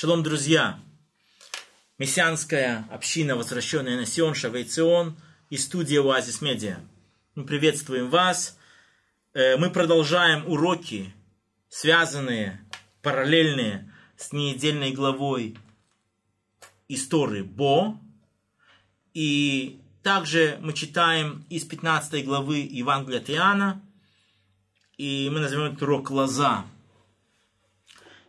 Шалом, друзья! Мессианская община, возвращенная на Сион, Шавейцион и студия Оазис Медиа. Мы приветствуем вас. Э, мы продолжаем уроки, связанные, параллельные с недельной главой истории Бо. И также мы читаем из 15 главы Евангелия от Иоанна, и мы назовем этот урок «Лоза».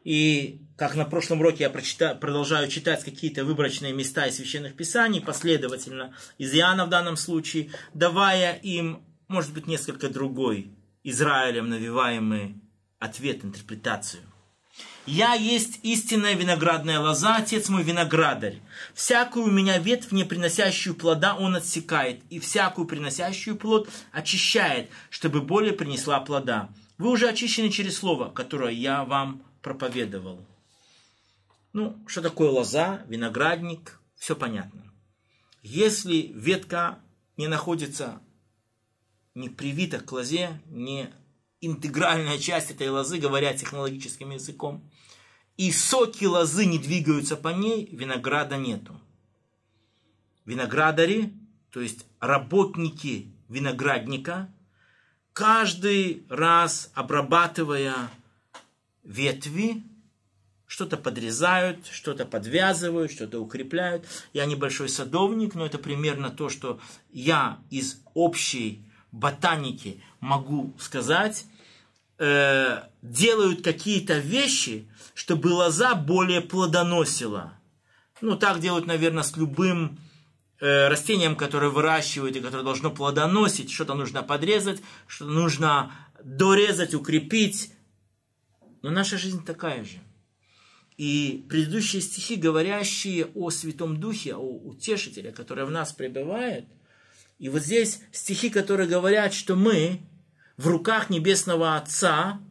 И как на прошлом уроке я прочитаю, продолжаю читать какие-то выборочные места из священных писаний, последовательно, из Иоанна в данном случае, давая им, может быть, несколько другой Израилем навиваемый ответ, интерпретацию. «Я есть истинная виноградная лоза, отец мой виноградарь. Всякую у меня ветвь, не приносящую плода, он отсекает, и всякую приносящую плод очищает, чтобы более принесла плода. Вы уже очищены через слово, которое я вам проповедовал». Ну, что такое лоза, виноградник, все понятно. Если ветка не находится, не привита к лозе, не интегральная часть этой лозы, говоря технологическим языком, и соки лозы не двигаются по ней, винограда нету. Виноградари, то есть работники виноградника, каждый раз обрабатывая ветви, что-то подрезают, что-то подвязывают, что-то укрепляют. Я небольшой садовник, но это примерно то, что я из общей ботаники могу сказать. Э, делают какие-то вещи, чтобы лоза более плодоносила. Ну, так делают, наверное, с любым э, растением, которое выращивают и которое должно плодоносить. Что-то нужно подрезать, что-то нужно дорезать, укрепить. Но наша жизнь такая же. И предыдущие стихи, говорящие о Святом Духе, о Утешителе, который в нас пребывает, и вот здесь стихи, которые говорят, что мы в руках Небесного Отца,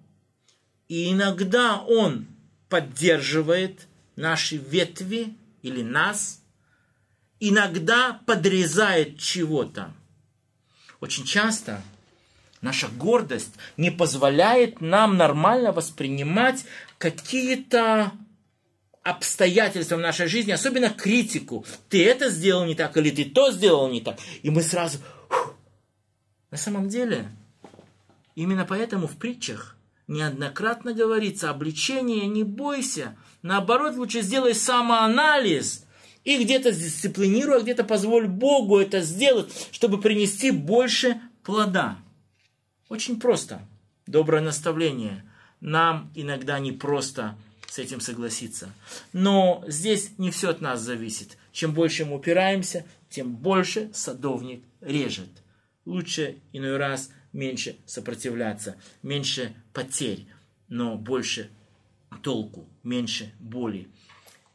и иногда Он поддерживает наши ветви или нас, иногда подрезает чего-то. Очень часто наша гордость не позволяет нам нормально воспринимать какие-то обстоятельствам нашей жизни, особенно критику. Ты это сделал не так, или ты то сделал не так. И мы сразу... Фу. На самом деле, именно поэтому в притчах неоднократно говорится обличение, не бойся. Наоборот, лучше сделай самоанализ и где-то дисциплинируй, а где-то позволь Богу это сделать, чтобы принести больше плода. Очень просто. Доброе наставление. Нам иногда не просто с этим согласиться. Но здесь не все от нас зависит. Чем больше мы упираемся, тем больше садовник режет. Лучше иной раз меньше сопротивляться, меньше потерь, но больше толку, меньше боли.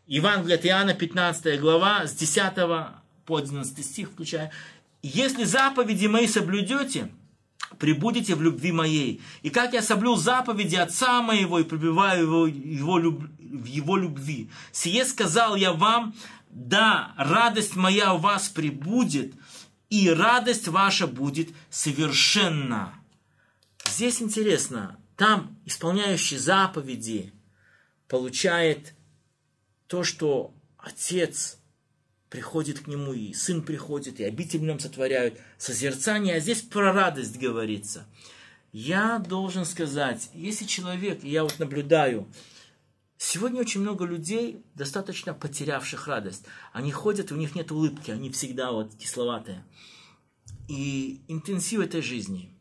Евангелие от Иоанна, 15 глава, с 10 по 11 стих включая. «Если заповеди мои соблюдете, прибудете в любви моей. И как я соблю заповеди Отца моего и пребываю его, его люб, в его любви. Сие сказал я вам, да, радость моя у вас прибудет, и радость ваша будет совершенна. Здесь интересно, там исполняющий заповеди получает то, что Отец – приходит к нему, и сын приходит, и обитель в нем сотворяют. Созерцание, а здесь про радость говорится. Я должен сказать, если человек, я вот наблюдаю, сегодня очень много людей, достаточно потерявших радость. Они ходят, у них нет улыбки, они всегда вот кисловатые. И интенсив этой жизни,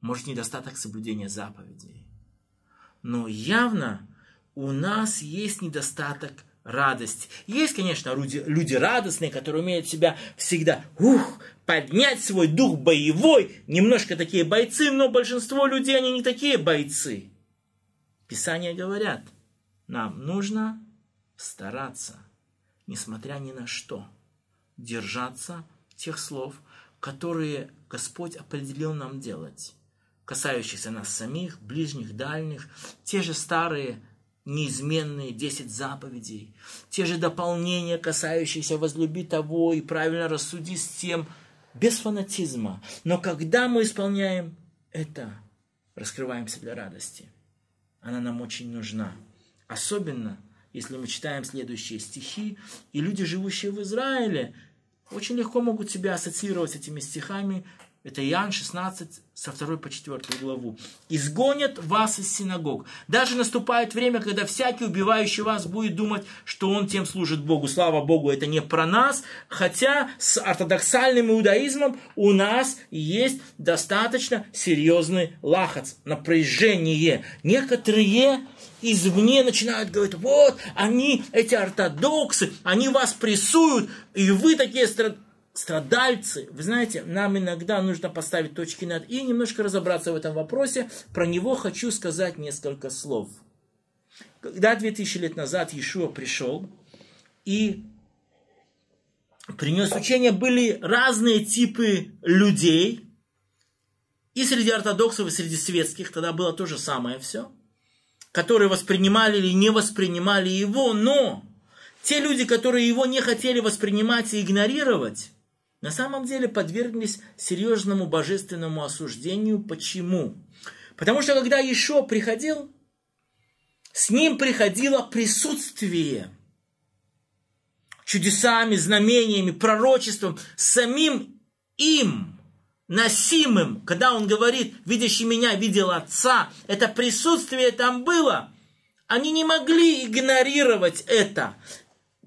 может, недостаток соблюдения заповедей. Но явно у нас есть недостаток радость. Есть, конечно, люди, люди радостные, которые умеют себя всегда ух, поднять свой дух боевой. Немножко такие бойцы, но большинство людей, они не такие бойцы. Писания говорят, нам нужно стараться, несмотря ни на что, держаться тех слов, которые Господь определил нам делать, касающихся нас самих, ближних, дальних, те же старые неизменные десять заповедей, те же дополнения, касающиеся возлюби того и правильно рассуди с тем, без фанатизма. Но когда мы исполняем это, раскрываемся для радости. Она нам очень нужна. Особенно, если мы читаем следующие стихи, и люди, живущие в Израиле, очень легко могут себя ассоциировать с этими стихами это Иоанн 16, со 2 по 4 главу. «Изгонят вас из синагог. Даже наступает время, когда всякий, убивающий вас, будет думать, что он тем служит Богу. Слава Богу, это не про нас. Хотя с ортодоксальным иудаизмом у нас есть достаточно серьезный лахац, напряжение. Некоторые извне начинают говорить, вот, они, эти ортодоксы, они вас прессуют, и вы такие страдальцы, вы знаете, нам иногда нужно поставить точки над «и» и немножко разобраться в этом вопросе. Про него хочу сказать несколько слов. Когда 2000 лет назад Иешуа пришел и принес учение, были разные типы людей, и среди ортодоксов, и среди светских, тогда было то же самое все, которые воспринимали или не воспринимали его, но те люди, которые его не хотели воспринимать и игнорировать, на самом деле подверглись серьезному божественному осуждению. Почему? Потому что когда еще приходил, с ним приходило присутствие чудесами, знамениями, пророчеством, самим им, носимым, когда он говорит, видящий меня, видел отца, это присутствие там было. Они не могли игнорировать это,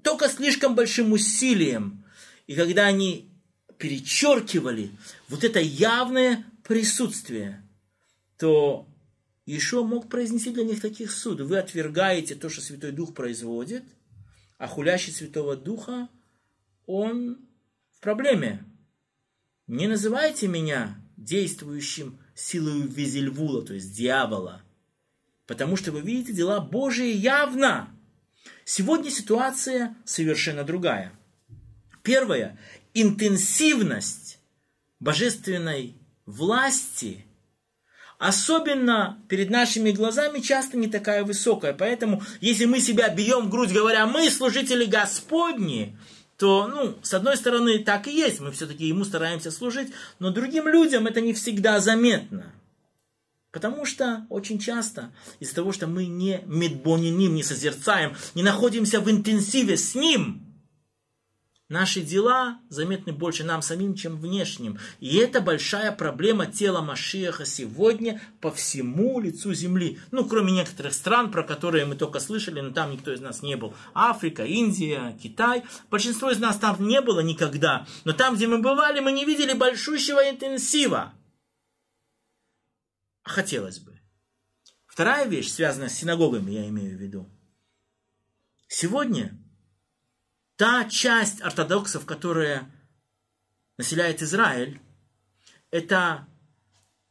только слишком большим усилием. И когда они перечеркивали вот это явное присутствие, то еще мог произнести для них таких суд. Вы отвергаете то, что Святой Дух производит, а хулящий Святого Духа, он в проблеме. Не называйте меня действующим силой Визельвула, то есть дьявола, потому что вы видите дела Божии явно. Сегодня ситуация совершенно другая. Первое интенсивность божественной власти, особенно перед нашими глазами, часто не такая высокая. Поэтому, если мы себя бьем в грудь, говоря, мы служители Господни, то, ну, с одной стороны, так и есть, мы все-таки ему стараемся служить, но другим людям это не всегда заметно. Потому что очень часто из-за того, что мы не медбониним, не созерцаем, не находимся в интенсиве с ним – Наши дела заметны больше нам самим, чем внешним. И это большая проблема тела Машеха сегодня по всему лицу земли. Ну, кроме некоторых стран, про которые мы только слышали, но там никто из нас не был. Африка, Индия, Китай. Большинство из нас там не было никогда. Но там, где мы бывали, мы не видели большущего интенсива. А хотелось бы. Вторая вещь, связанная с синагогами, я имею в виду. Сегодня та часть ортодоксов, которая населяет Израиль, это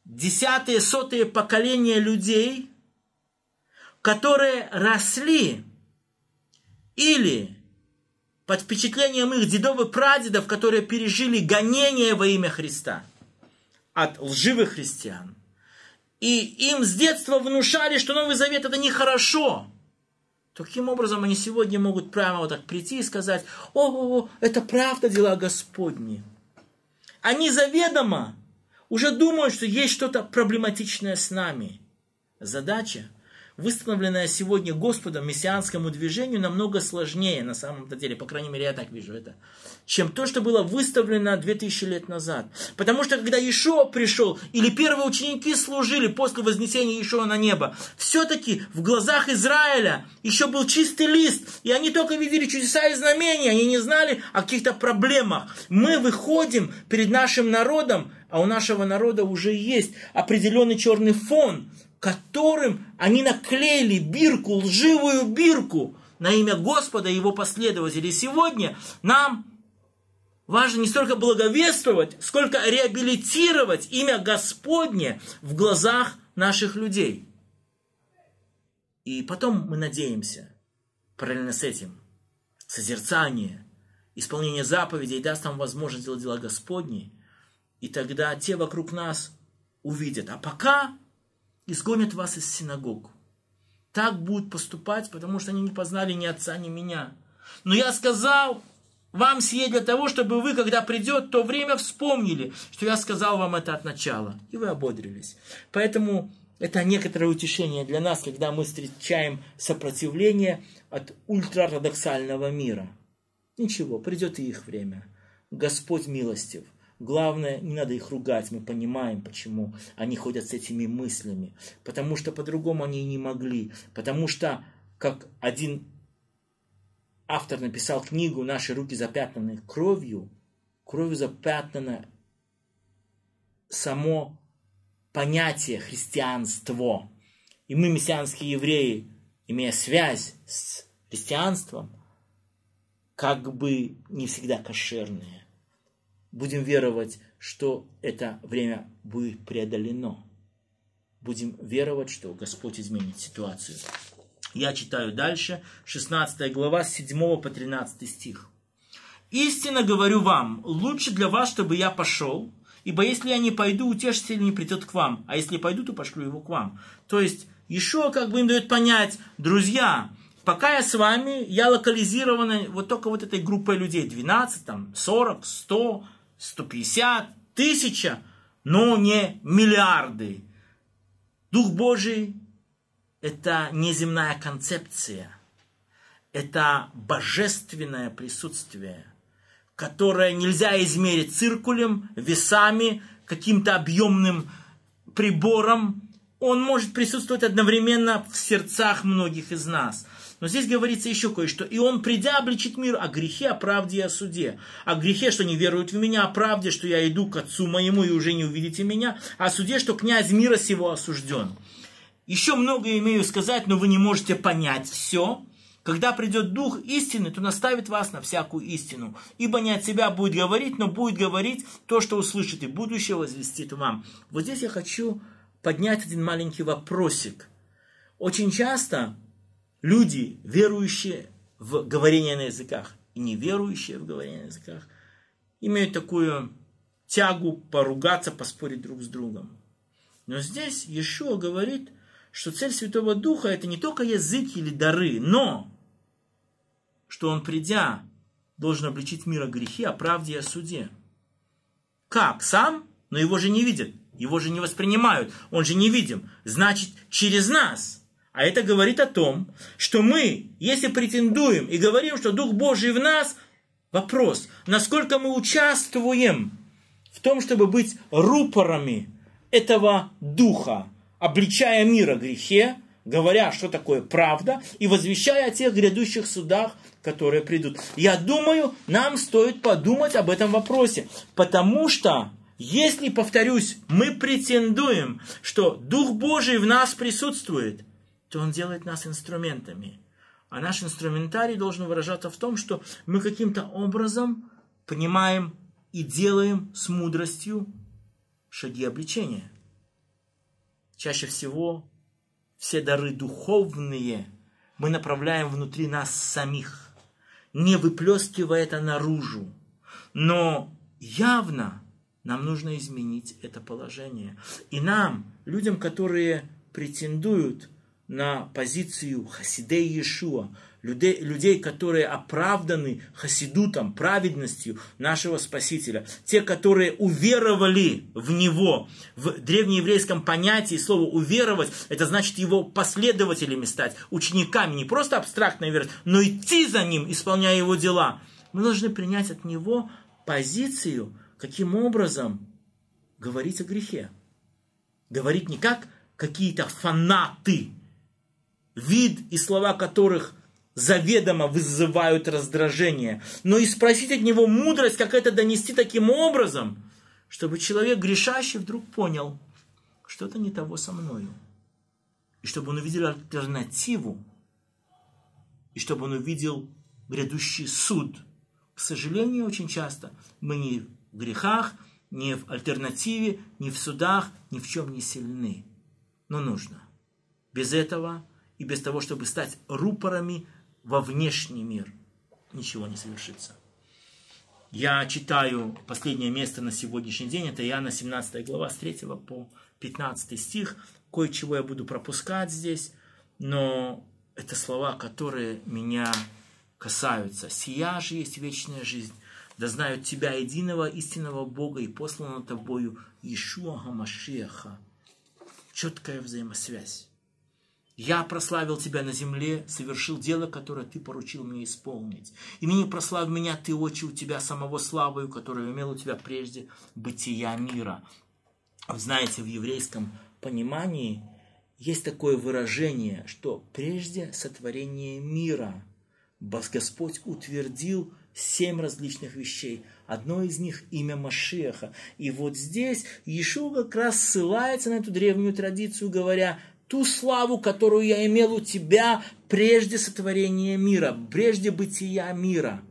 десятые, сотые поколения людей, которые росли или под впечатлением их дедов и прадедов, которые пережили гонение во имя Христа от лживых христиан. И им с детства внушали, что Новый Завет это нехорошо – Таким образом, они сегодня могут прямо вот так прийти и сказать, о, о, о это правда дела Господни. Они заведомо уже думают, что есть что-то проблематичное с нами. Задача – выстановленное сегодня Господом мессианскому движению, намного сложнее, на самом-то деле, по крайней мере, я так вижу это, чем то, что было выставлено 2000 лет назад. Потому что, когда Ишуа пришел, или первые ученики служили после вознесения Ишуа на небо, все-таки в глазах Израиля еще был чистый лист, и они только видели чудеса и знамения, они не знали о каких-то проблемах. Мы выходим перед нашим народом, а у нашего народа уже есть определенный черный фон, которым они наклеили бирку, лживую бирку на имя Господа и его последователей. Сегодня нам важно не столько благовествовать, сколько реабилитировать имя Господне в глазах наших людей. И потом мы надеемся, параллельно с этим, созерцание, исполнение заповедей даст нам возможность делать дела Господни, и тогда те вокруг нас увидят. А пока изгонят вас из синагог. Так будут поступать, потому что они не познали ни отца, ни меня. Но я сказал вам сие для того, чтобы вы, когда придет то время, вспомнили, что я сказал вам это от начала, и вы ободрились. Поэтому это некоторое утешение для нас, когда мы встречаем сопротивление от ультраортодоксального мира. Ничего, придет и их время. Господь милостив. Главное, не надо их ругать, мы понимаем, почему они ходят с этими мыслями. Потому что по-другому они не могли. Потому что, как один автор написал книгу «Наши руки запятнаны кровью», кровью запятнано само понятие христианство. И мы, мессианские евреи, имея связь с христианством, как бы не всегда кошерные. Будем веровать, что это время будет преодолено. Будем веровать, что Господь изменит ситуацию. Я читаю дальше, 16 глава, с 7 по 13 стих. «Истинно говорю вам, лучше для вас, чтобы я пошел, ибо если я не пойду, утешитель не придет к вам, а если пойду, то пошлю его к вам». То есть, еще как бы им дает понять, друзья, пока я с вами, я локализирована вот только вот этой группой людей, 12, там, 40, 100, 150, тысяча, но не миллиарды. Дух Божий – это неземная концепция, это божественное присутствие, которое нельзя измерить циркулем, весами, каким-то объемным прибором, он может присутствовать одновременно в сердцах многих из нас. Но здесь говорится еще кое-что. «И он, придя, обличит мир о грехе, о правде и о суде. О грехе, что не веруют в меня, о правде, что я иду к отцу моему и уже не увидите меня, о суде, что князь мира сего осужден». Еще многое имею сказать, но вы не можете понять все. Когда придет Дух истины, то наставит вас на всякую истину. Ибо не от себя будет говорить, но будет говорить то, что услышит, и будущее возвестит вам. Вот здесь я хочу поднять один маленький вопросик. Очень часто люди, верующие в говорение на языках и неверующие в говорение на языках, имеют такую тягу поругаться, поспорить друг с другом. Но здесь еще говорит, что цель Святого Духа это не только язык или дары, но что он, придя, должен обличить мир о грехе, о правде и о суде. Как? Сам? Но его же не видят. Его же не воспринимают, он же невидим. Значит, через нас. А это говорит о том, что мы, если претендуем и говорим, что Дух Божий в нас, вопрос, насколько мы участвуем в том, чтобы быть рупорами этого Духа, обличая мир о грехе, говоря, что такое правда, и возвещая о тех грядущих судах, которые придут. Я думаю, нам стоит подумать об этом вопросе, потому что если, повторюсь, мы претендуем, что Дух Божий в нас присутствует, то Он делает нас инструментами. А наш инструментарий должен выражаться в том, что мы каким-то образом понимаем и делаем с мудростью шаги обличения. Чаще всего все дары духовные мы направляем внутри нас самих, не выплескивая это наружу, но явно – нам нужно изменить это положение. И нам, людям, которые претендуют на позицию Хасидей Иешуа, людей, людей, которые оправданы Хасидутом, праведностью нашего Спасителя, те, которые уверовали в Него. В древнееврейском понятии слово «уверовать» – это значит его последователями стать, учениками, не просто абстрактно верить, но идти за Ним, исполняя Его дела. Мы должны принять от Него позицию – каким образом говорить о грехе. Говорить не как какие-то фанаты, вид и слова которых заведомо вызывают раздражение, но и спросить от него мудрость, как это донести таким образом, чтобы человек грешащий вдруг понял, что-то не того со мною. И чтобы он увидел альтернативу, и чтобы он увидел грядущий суд. К сожалению, очень часто мы не грехах, ни в альтернативе, ни в судах, ни в чем не сильны. Но нужно. Без этого и без того, чтобы стать рупорами во внешний мир, ничего не совершится. Я читаю последнее место на сегодняшний день, это Иоанна 17 глава с 3 по 15 стих. Кое-чего я буду пропускать здесь, но это слова, которые меня касаются. «Сия же есть вечная жизнь, да знают Тебя, единого истинного Бога и посланного Тобою Ишуа Гамашеха. Четкая взаимосвязь. Я прославил Тебя на земле, совершил дело, которое Ты поручил мне исполнить. И мне прославил меня Ты, очи, у Тебя самого славою, которую имел у Тебя прежде бытия мира. знаете, в еврейском понимании есть такое выражение, что прежде сотворения мира Господь утвердил семь различных вещей. Одно из них – имя Машеха. И вот здесь Иешуа как раз ссылается на эту древнюю традицию, говоря, ту славу, которую я имел у тебя прежде сотворения мира, прежде бытия мира.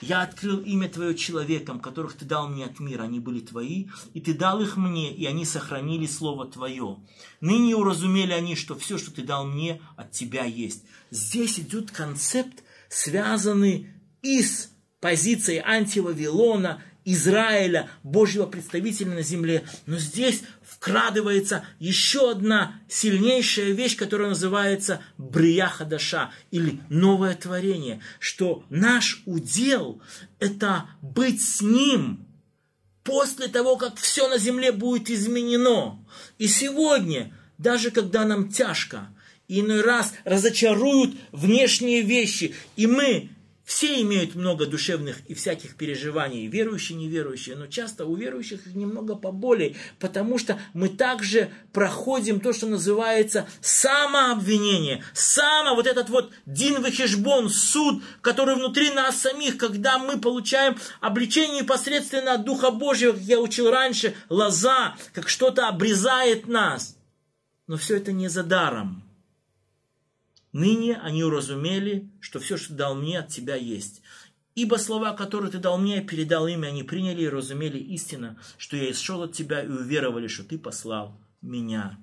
Я открыл имя Твое человеком, которых Ты дал мне от мира, они были Твои, и Ты дал их мне, и они сохранили Слово Твое. Ныне уразумели они, что все, что Ты дал мне, от Тебя есть. Здесь идет концепт, связанный из позиции антивавилона, Израиля, Божьего представителя на земле. Но здесь вкрадывается еще одна сильнейшая вещь, которая называется брияха даша или новое творение, что наш удел – это быть с Ним после того, как все на земле будет изменено. И сегодня, даже когда нам тяжко, иной раз разочаруют внешние вещи, и мы все имеют много душевных и всяких переживаний, верующие, неверующие, но часто у верующих их немного поболее, потому что мы также проходим то, что называется самообвинение, само вот этот вот дин вихишбон, суд, который внутри нас самих, когда мы получаем обличение непосредственно от Духа Божьего, как я учил раньше, лоза, как что-то обрезает нас. Но все это не за даром. Ныне они уразумели, что все, что дал мне, от тебя есть. Ибо слова, которые ты дал мне, я передал им, они приняли и разумели истина, что я исшел от тебя, и уверовали, что ты послал меня.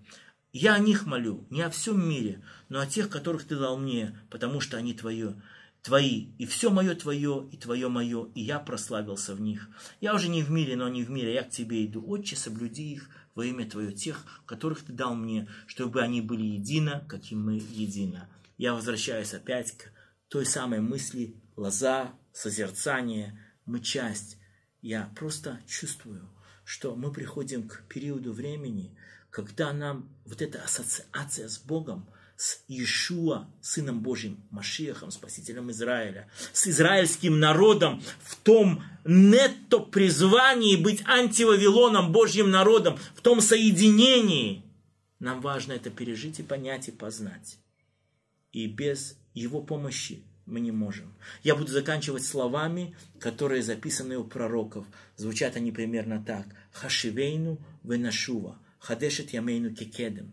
Я о них молю, не о всем мире, но о тех, которых ты дал мне, потому что они твое, твои, и все мое твое, и твое мое, и я прославился в них. Я уже не в мире, но не в мире, я к тебе иду. Отче, соблюди их во имя твое, тех, которых ты дал мне, чтобы они были едино, каким мы едино я возвращаюсь опять к той самой мысли лоза, созерцание, мы часть. Я просто чувствую, что мы приходим к периоду времени, когда нам вот эта ассоциация с Богом, с Иешуа, Сыном Божьим, Машехом, Спасителем Израиля, с израильским народом в том нетто призвании быть антивавилоном, Божьим народом, в том соединении. Нам важно это пережить и понять и познать и без его помощи мы не можем. Я буду заканчивать словами, которые записаны у пророков. Звучат они примерно так. Хашивейну венашува, хадешет ямейну кекедем.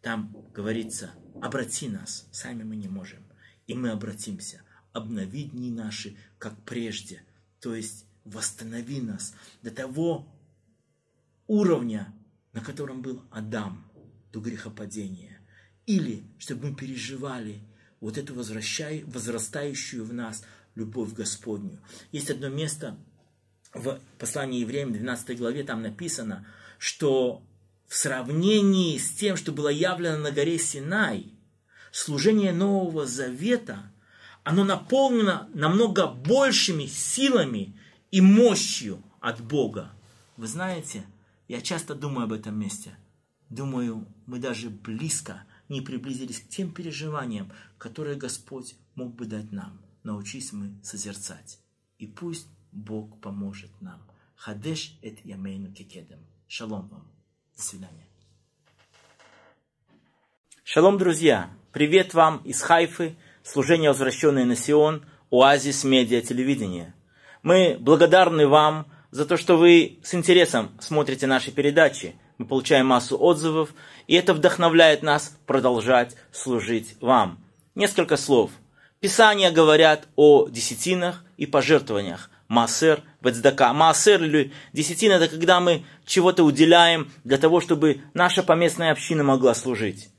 Там говорится, обрати нас, сами мы не можем. И мы обратимся. Обнови дни наши, как прежде. То есть восстанови нас до того уровня, на котором был Адам до грехопадения. Или чтобы мы переживали вот эту возрастающую в нас любовь Господню. Есть одно место в послании евреям 12 главе, там написано, что в сравнении с тем, что было явлено на горе Синай, служение Нового Завета, оно наполнено намного большими силами и мощью от Бога. Вы знаете, я часто думаю об этом месте. Думаю, мы даже близко – не приблизились к тем переживаниям, которые Господь мог бы дать нам. Научись мы созерцать. И пусть Бог поможет нам. Хадеш эт ямейну кекедем. Шалом вам. До свидания. Шалом, друзья! Привет вам из Хайфы, служение «Возвращенное на Сион», Оазис Медиа телевидения. Мы благодарны вам за то, что вы с интересом смотрите наши передачи – мы получаем массу отзывов, и это вдохновляет нас продолжать служить вам. Несколько слов. Писания говорят о десятинах и пожертвованиях. Массер, Вецдака. Массер или десятина – это когда мы чего-то уделяем для того, чтобы наша поместная община могла служить.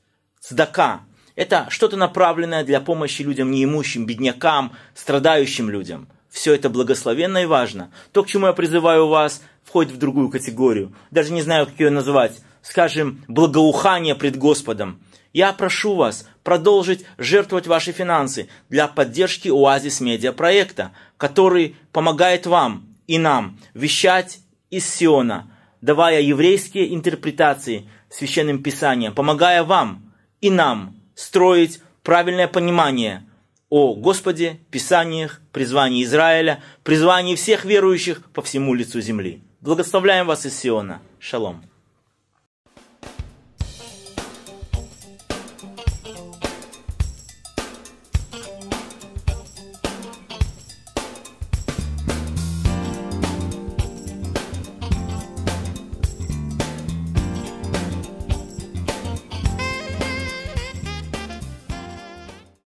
Цдака – это что-то направленное для помощи людям неимущим, беднякам, страдающим людям – все это благословенно и важно. То, к чему я призываю вас, входит в другую категорию. Даже не знаю, как ее назвать. Скажем, благоухание пред Господом. Я прошу вас продолжить жертвовать ваши финансы для поддержки Оазис Медиа проекта, который помогает вам и нам вещать из Сиона, давая еврейские интерпретации священным писаниям, помогая вам и нам строить правильное понимание о Господе, Писаниях, призвании Израиля, призвании всех верующих по всему лицу земли. Благословляем вас из Сиона. Шалом.